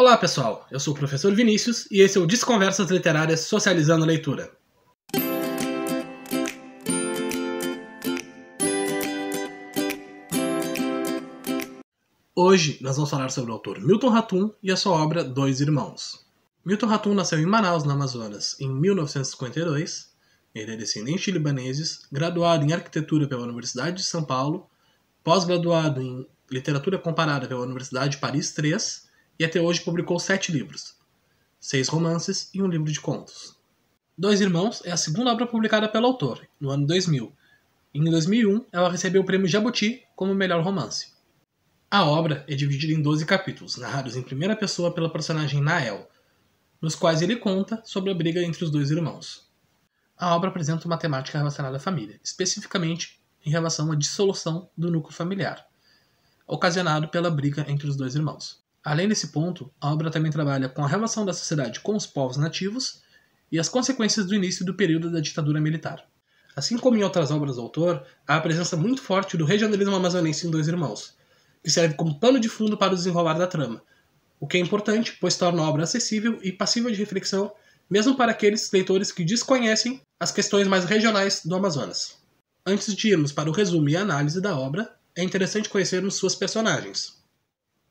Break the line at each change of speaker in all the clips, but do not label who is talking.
Olá, pessoal. Eu sou o professor Vinícius e esse é o Desconversas Literárias Socializando a Leitura. Hoje nós vamos falar sobre o autor Milton Ratum e a sua obra Dois Irmãos. Milton Ratum nasceu em Manaus, no Amazonas, em 1952. Ele é descendente de libaneses, graduado em arquitetura pela Universidade de São Paulo, pós-graduado em literatura comparada pela Universidade de Paris III e até hoje publicou sete livros, seis romances e um livro de contos. Dois Irmãos é a segunda obra publicada pelo autor, no ano 2000. Em 2001, ela recebeu o prêmio Jabuti como melhor romance. A obra é dividida em 12 capítulos, narrados em primeira pessoa pela personagem Nael, nos quais ele conta sobre a briga entre os dois irmãos. A obra apresenta uma temática relacionada à família, especificamente em relação à dissolução do núcleo familiar, ocasionado pela briga entre os dois irmãos. Além desse ponto, a obra também trabalha com a relação da sociedade com os povos nativos e as consequências do início do período da ditadura militar. Assim como em outras obras do autor, há a presença muito forte do regionalismo amazonense em Dois Irmãos, que serve como pano de fundo para o desenrolar da trama, o que é importante, pois torna a obra acessível e passível de reflexão, mesmo para aqueles leitores que desconhecem as questões mais regionais do Amazonas. Antes de irmos para o resumo e análise da obra, é interessante conhecermos suas personagens.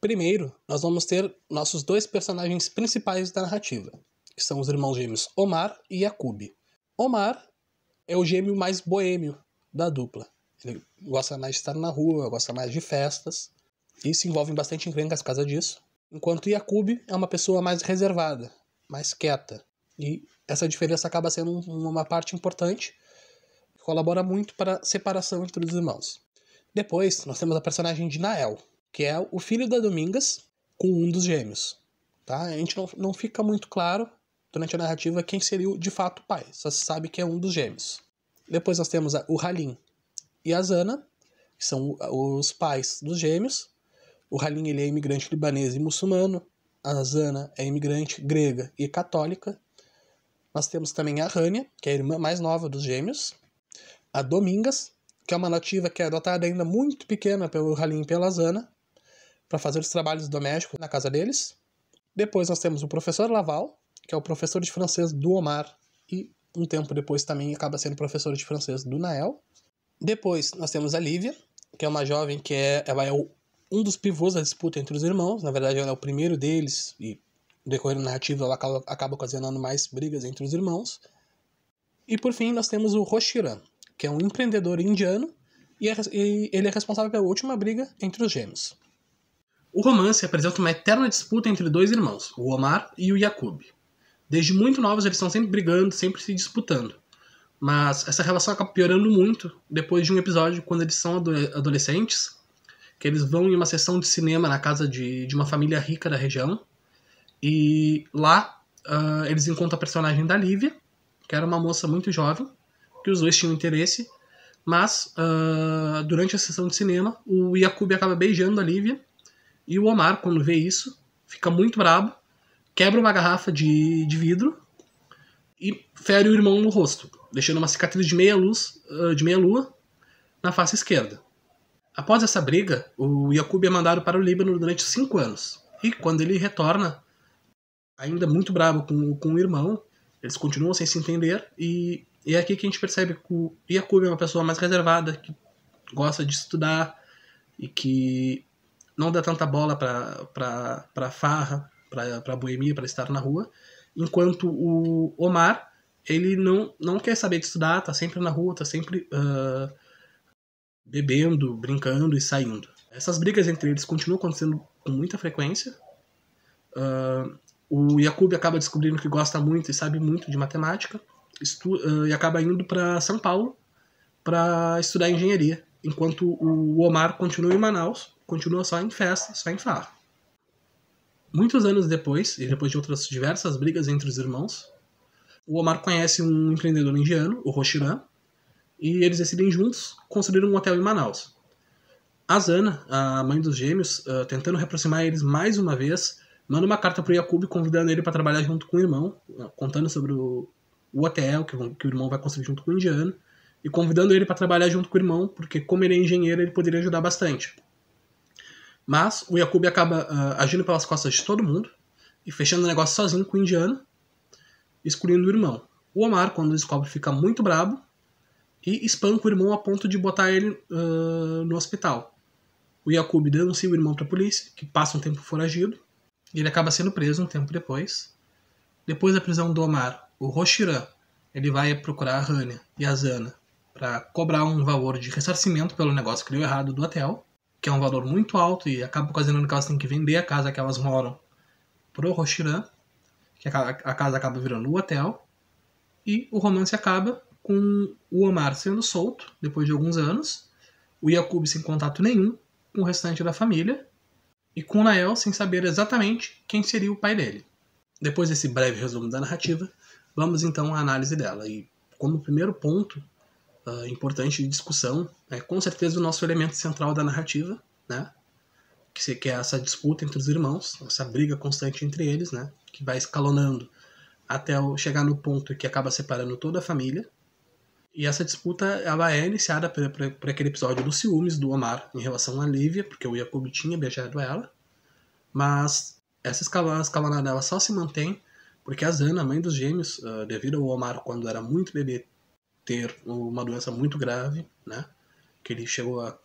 Primeiro, nós vamos ter nossos dois personagens principais da narrativa, que são os irmãos gêmeos Omar e Yakub. Omar é o gêmeo mais boêmio da dupla. Ele gosta mais de estar na rua, gosta mais de festas, e se envolve bastante em crencas por causa disso. Enquanto Yakub é uma pessoa mais reservada, mais quieta. E essa diferença acaba sendo uma parte importante, que colabora muito para a separação entre os irmãos. Depois, nós temos a personagem de Nael, que é o filho da Domingas com um dos gêmeos. Tá? A gente não, não fica muito claro durante a narrativa quem seria o, de fato o pai, só se sabe que é um dos gêmeos. Depois nós temos o Halim e a Zana, que são os pais dos gêmeos. O Halim ele é imigrante libanês e muçulmano, a Zana é imigrante grega e católica. Nós temos também a Rania, que é a irmã mais nova dos gêmeos. A Domingas, que é uma nativa que é adotada ainda muito pequena pelo Halim e pela Zana para fazer os trabalhos domésticos na casa deles. Depois nós temos o professor Laval, que é o professor de francês do Omar e um tempo depois também acaba sendo professor de francês do Nael. Depois nós temos a Lívia, que é uma jovem que é, ela é o, um dos pivôs da disputa entre os irmãos. Na verdade, ela é o primeiro deles e decorrendo narrativa ela acaba, acaba ocasionando mais brigas entre os irmãos. E por fim nós temos o Roshiran, que é um empreendedor indiano e, é, e ele é responsável pela última briga entre os gêmeos. O romance apresenta uma eterna disputa entre dois irmãos, o Omar e o Yacoub. Desde muito novos eles estão sempre brigando, sempre se disputando. Mas essa relação acaba piorando muito depois de um episódio quando eles são adolescentes, que eles vão em uma sessão de cinema na casa de, de uma família rica da região. E lá uh, eles encontram a personagem da Lívia, que era uma moça muito jovem, que os dois tinham interesse. Mas uh, durante a sessão de cinema, o Yacoub acaba beijando a Lívia e o Omar, quando vê isso, fica muito brabo, quebra uma garrafa de, de vidro e fere o irmão no rosto, deixando uma cicatriz de meia luz, de meia lua, na face esquerda. Após essa briga, o Yakub é mandado para o Líbano durante cinco anos. E quando ele retorna, ainda muito bravo com, com o irmão, eles continuam sem se entender. E, e é aqui que a gente percebe que o Yakub é uma pessoa mais reservada, que gosta de estudar e que não dá tanta bola para farra, para boemia, para estar na rua, enquanto o Omar ele não, não quer saber de estudar, tá sempre na rua, tá sempre uh, bebendo, brincando e saindo. Essas brigas entre eles continuam acontecendo com muita frequência. Uh, o Yakub acaba descobrindo que gosta muito e sabe muito de matemática uh, e acaba indo para São Paulo para estudar engenharia, enquanto o Omar continua em Manaus continua só em festa, só em farra. Muitos anos depois, e depois de outras diversas brigas entre os irmãos, o Omar conhece um empreendedor indiano, o Roshiran, e eles decidem juntos construir um hotel em Manaus. A Zana, a mãe dos gêmeos, ah, tentando reaproximar eles mais uma vez, manda uma carta pro Yakub convidando ele para trabalhar junto com o irmão, ah, contando sobre o, o hotel que, que o irmão vai construir junto com o indiano, e convidando ele para trabalhar junto com o irmão, porque como ele é engenheiro, ele poderia ajudar bastante. Mas o Yakubi acaba uh, agindo pelas costas de todo mundo e fechando o negócio sozinho com o indiano, excluindo o irmão. O Omar, quando descobre, fica muito brabo e espanca o irmão a ponto de botar ele uh, no hospital. O Yakub denuncia o irmão para a polícia, que passa um tempo foragido, e ele acaba sendo preso um tempo depois. Depois da prisão do Omar, o Roshiran ele vai procurar a Hania e a Zana para cobrar um valor de ressarcimento pelo negócio que deu errado do hotel que é um valor muito alto e acaba ocasionando que elas têm que vender a casa que elas moram pro Roshiran, que a casa acaba virando o hotel, e o romance acaba com o Omar sendo solto depois de alguns anos, o Yakub sem contato nenhum com o restante da família e com o Nael sem saber exatamente quem seria o pai dele. Depois desse breve resumo da narrativa, vamos então à análise dela. E como primeiro ponto, uh, importante de discussão, é com certeza o nosso elemento central da narrativa, né? Que, é essa disputa entre os irmãos, essa briga constante entre eles, né? Que vai escalonando até chegar no ponto que acaba separando toda a família. E essa disputa ela é iniciada por, por, por aquele episódio dos ciúmes do Omar em relação a Lívia, porque o Jacob tinha beijado ela. Mas essa escalonada, escalonada ela só se mantém porque a Zana, a mãe dos gêmeos, uh, devido ao Omar quando era muito bebê, ter uma doença muito grave, né? Que ele chegou a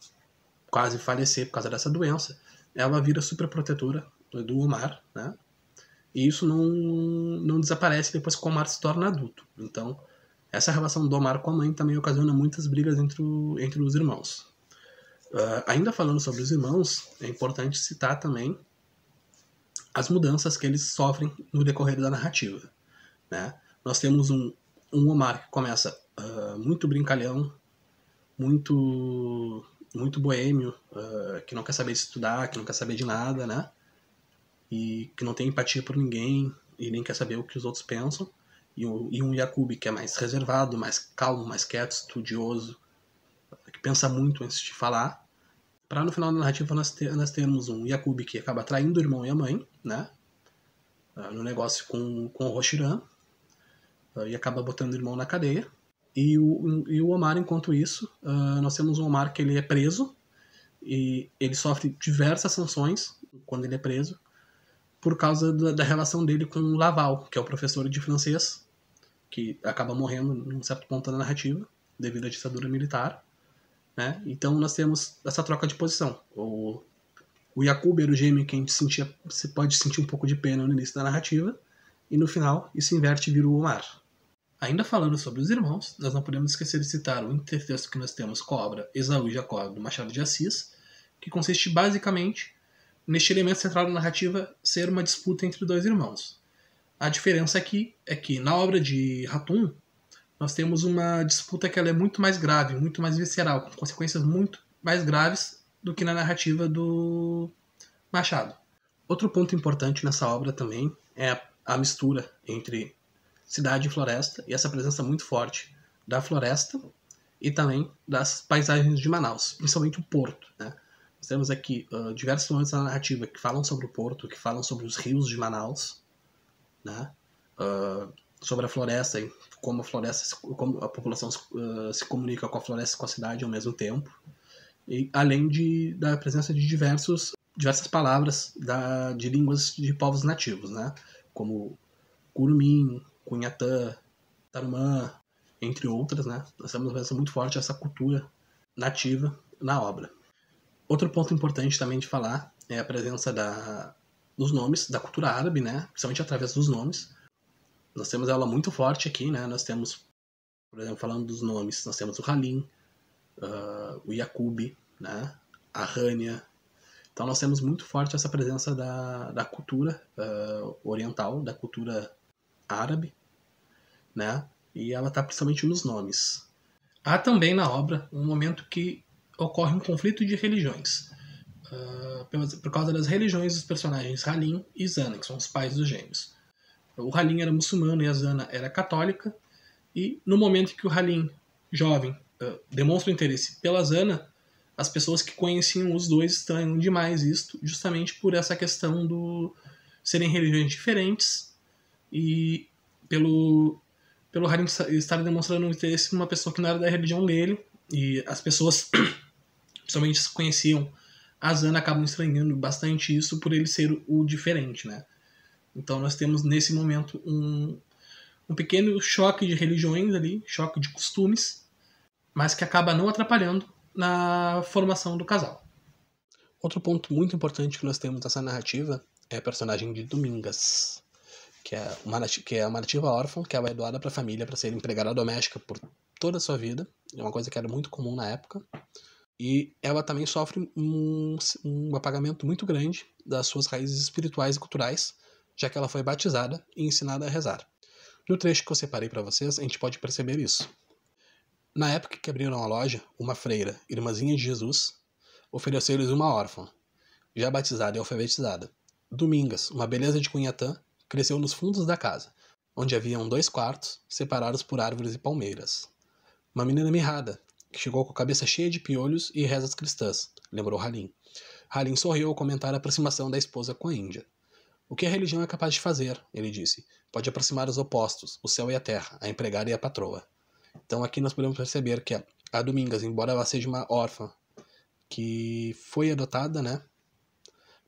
quase falecer por causa dessa doença. Ela vira superprotetora do Omar, né? E isso não, não desaparece depois que o Omar se torna adulto. Então, essa relação do Omar com a mãe também ocasiona muitas brigas entre, o, entre os irmãos. Uh, ainda falando sobre os irmãos, é importante citar também as mudanças que eles sofrem no decorrer da narrativa. Né? Nós temos um, um Omar que começa uh, muito brincalhão, muito muito boêmio, uh, que não quer saber de estudar, que não quer saber de nada, né? E que não tem empatia por ninguém e nem quer saber o que os outros pensam. E, o, e um Yakub que é mais reservado, mais calmo, mais quieto, estudioso, que pensa muito antes de falar. Para no final da narrativa nós, temos nós um Yakub que acaba traindo o irmão e a mãe, né? Uh, no negócio com, com o Roshiran, uh, e acaba botando o irmão na cadeia. E o, e o Omar, enquanto isso, uh, nós temos um Omar que ele é preso e ele sofre diversas sanções quando ele é preso por causa da, da relação dele com o Laval, que é o professor de francês, que acaba morrendo num certo ponto da narrativa devido à ditadura militar. Né? Então nós temos essa troca de posição. O, o Yakub era o gêmeo que a gente sentia, se pode sentir um pouco de pena no início da narrativa, e no final isso inverte e vira o Omar. Ainda falando sobre os irmãos, nós não podemos esquecer de citar o intertexto que nós temos com a obra Esaú e Jacó do Machado de Assis, que consiste basicamente neste elemento central da narrativa ser uma disputa entre dois irmãos. A diferença aqui é que na obra de Ratum nós temos uma disputa que ela é muito mais grave, muito mais visceral, com consequências muito mais graves do que na narrativa do Machado. Outro ponto importante nessa obra também é a mistura entre cidade e floresta, e essa presença muito forte da floresta e também das paisagens de Manaus, principalmente o porto. Né? Nós temos aqui uh, diversos momentos da narrativa que falam sobre o porto, que falam sobre os rios de Manaus, né? Uh, sobre a floresta e como a floresta, como a população se, uh, se comunica com a floresta e com a cidade ao mesmo tempo, e além de da presença de diversos diversas palavras da, de línguas de povos nativos, né? Como curumim, Cunhatã, Tarumã, entre outras, né? Nós temos uma presença muito forte essa cultura nativa na obra. Outro ponto importante também de falar é a presença da, dos nomes, da cultura árabe, né? Principalmente através dos nomes. Nós temos ela muito forte aqui, né? Nós temos, por exemplo, falando dos nomes, nós temos o Halim, uh, o Yakub, né? A Rania. Então nós temos muito forte essa presença da, da cultura uh, oriental, da cultura árabe, né? E ela está principalmente nos nomes. Há também na obra um momento que ocorre um conflito de religiões. Uh, por causa das religiões dos personagens Halim e Zana, que são os pais dos gêmeos. O Halim era muçulmano e a Zana era católica, e no momento que o Halim, jovem, uh, demonstra interesse pela Zana, as pessoas que conheciam os dois estranham demais isto, justamente por essa questão do serem religiões diferentes e pelo pelo Harim estar demonstrando um interesse numa pessoa que não era da religião dele e as pessoas principalmente se conheciam a Zana acabam estranhando bastante isso por ele ser o diferente, né? Então nós temos nesse momento um, um pequeno choque de religiões ali, choque de costumes, mas que acaba não atrapalhando na formação do casal. Outro ponto muito importante que nós temos nessa narrativa é a personagem de Domingas que é uma, que é uma nativa órfã, que ela é doada para a família para ser empregada doméstica por toda a sua vida. É uma coisa que era muito comum na época. E ela também sofre um, um apagamento muito grande das suas raízes espirituais e culturais, já que ela foi batizada e ensinada a rezar. No trecho que eu separei para vocês, a gente pode perceber isso. Na época que abriram a loja, uma freira, irmãzinha de Jesus, ofereceu-lhes uma órfã, já batizada e alfabetizada. Domingas, uma beleza de Cunhatã, cresceu nos fundos da casa, onde haviam dois quartos, separados por árvores e palmeiras. Uma menina mirrada, que chegou com a cabeça cheia de piolhos e rezas cristãs, lembrou Halim. Halim sorriu ao comentar a aproximação da esposa com a Índia. O que a religião é capaz de fazer, ele disse, pode aproximar os opostos, o céu e a terra, a empregada e a patroa. Então aqui nós podemos perceber que a Domingas, embora ela seja uma órfã que foi adotada, né,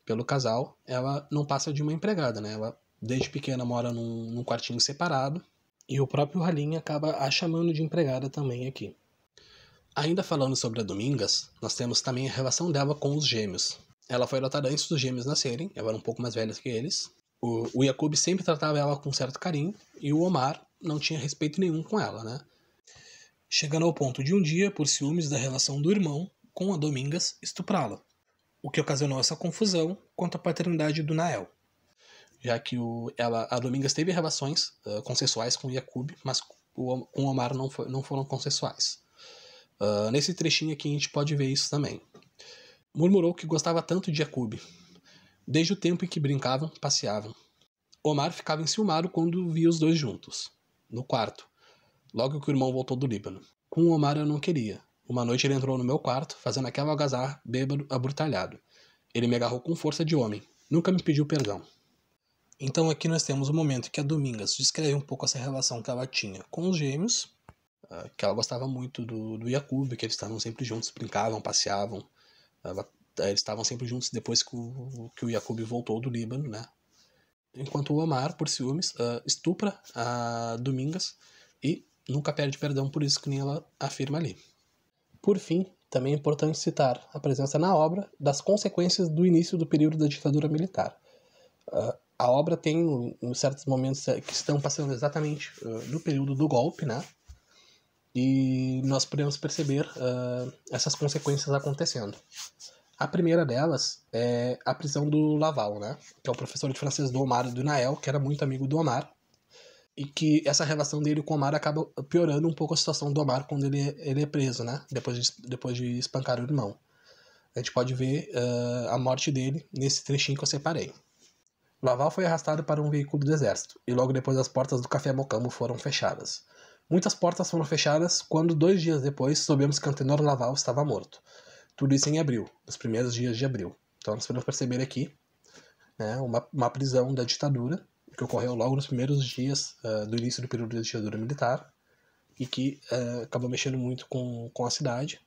pelo casal, ela não passa de uma empregada, né? Ela desde pequena mora num, num quartinho separado e o próprio Halim acaba a chamando de empregada também aqui. Ainda falando sobre a Domingas, nós temos também a relação dela com os gêmeos. Ela foi adotada antes dos gêmeos nascerem, ela era um pouco mais velha que eles. O, o sempre tratava ela com certo carinho e o Omar não tinha respeito nenhum com ela, né? Chegando ao ponto de um dia, por ciúmes da relação do irmão com a Domingas, estuprá-la, o que ocasionou essa confusão quanto à paternidade do Nael já que o, ela, a Domingas teve relações uh, consensuais com o mas o, com o Omar não, foi, não foram consensuais. Uh, nesse trechinho aqui a gente pode ver isso também. Murmurou que gostava tanto de Yakub, desde o tempo em que brincavam, passeavam. Omar ficava enciumado quando via os dois juntos, no quarto, logo que o irmão voltou do Líbano. Com o Omar eu não queria. Uma noite ele entrou no meu quarto, fazendo aquela algazarra, bêbado, aburtalhado. Ele me agarrou com força de homem. Nunca me pediu perdão. Então aqui nós temos o momento que a Domingas descreve um pouco essa relação que ela tinha com os gêmeos, ah, que ela gostava muito do, do Yakub, que eles estavam sempre juntos, brincavam, passeavam. Ela, eh, eles estavam sempre juntos depois que o, que o Yakub voltou do Líbano, né? Enquanto o Omar, por ciúmes, ah, estupra a Domingas e nunca perde perdão por isso que nem ela afirma ali. Por fim, também é importante citar a presença na obra das consequências do início do período da ditadura militar. Ah, a obra tem um, certos momentos eh, que estão passando exatamente uh, período do golpe, né? E nós podemos perceber uh, essas consequências acontecendo. A primeira delas é a prisão do Laval, né? Que é o professor de francês do Omar e do Nael, que era muito amigo do Omar. E que essa relação dele com o Omar acaba piorando um pouco a situação do Omar quando ele, ele é preso, né? Depois de, depois de espancar o irmão. A gente pode ver uh, a morte dele nesse trechinho que eu separei. Laval foi arrastado para um veículo do exército, e logo depois as portas do Café Mocambo foram fechadas. Muitas portas foram fechadas quando, dois dias depois, soubemos que Antenor Laval estava morto. Tudo isso em abril, nos primeiros dias de abril. Então nós podemos perceber aqui né, uma, uma prisão da ditadura, que ocorreu logo nos primeiros dias uh, do início do período da ditadura militar, e que uh, acabou mexendo muito com, com a cidade.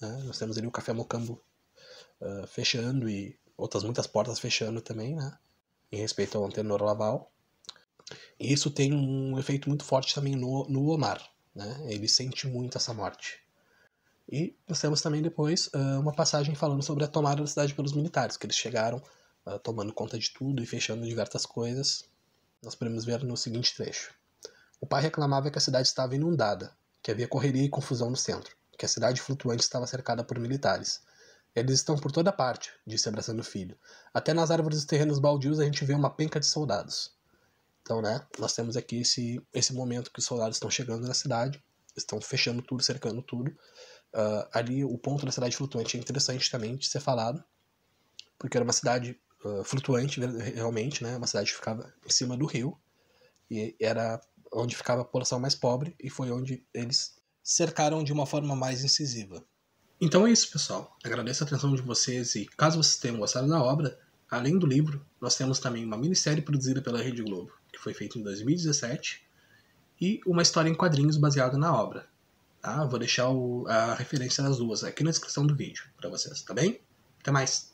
Né? Nós temos ali o Café Mocambo uh, fechando e outras muitas portas fechando também, né? em respeito ao antenor laval. E isso tem um efeito muito forte também no, no Omar. Né? Ele sente muito essa morte. E nós temos também depois uh, uma passagem falando sobre a tomada da cidade pelos militares, que eles chegaram uh, tomando conta de tudo e fechando diversas coisas. Nós podemos ver no seguinte trecho. O pai reclamava que a cidade estava inundada, que havia correria e confusão no centro, que a cidade flutuante estava cercada por militares, eles estão por toda parte, disse abraçando o filho. Até nas árvores dos terrenos baldios a gente vê uma penca de soldados. Então, né, nós temos aqui esse, esse momento que os soldados estão chegando na cidade, estão fechando tudo, cercando tudo. Uh, ali, o ponto da cidade flutuante é interessante também de ser falado, porque era uma cidade uh, flutuante, realmente, né, uma cidade que ficava em cima do rio, e era onde ficava a população mais pobre, e foi onde eles cercaram de uma forma mais incisiva. Então é isso, pessoal. Agradeço a atenção de vocês e, caso vocês tenham gostado da obra, além do livro, nós temos também uma minissérie produzida pela Rede Globo, que foi feita em 2017, e uma história em quadrinhos baseada na obra. Tá? Vou deixar o, a referência das duas aqui na descrição do vídeo para vocês, tá bem? Até mais!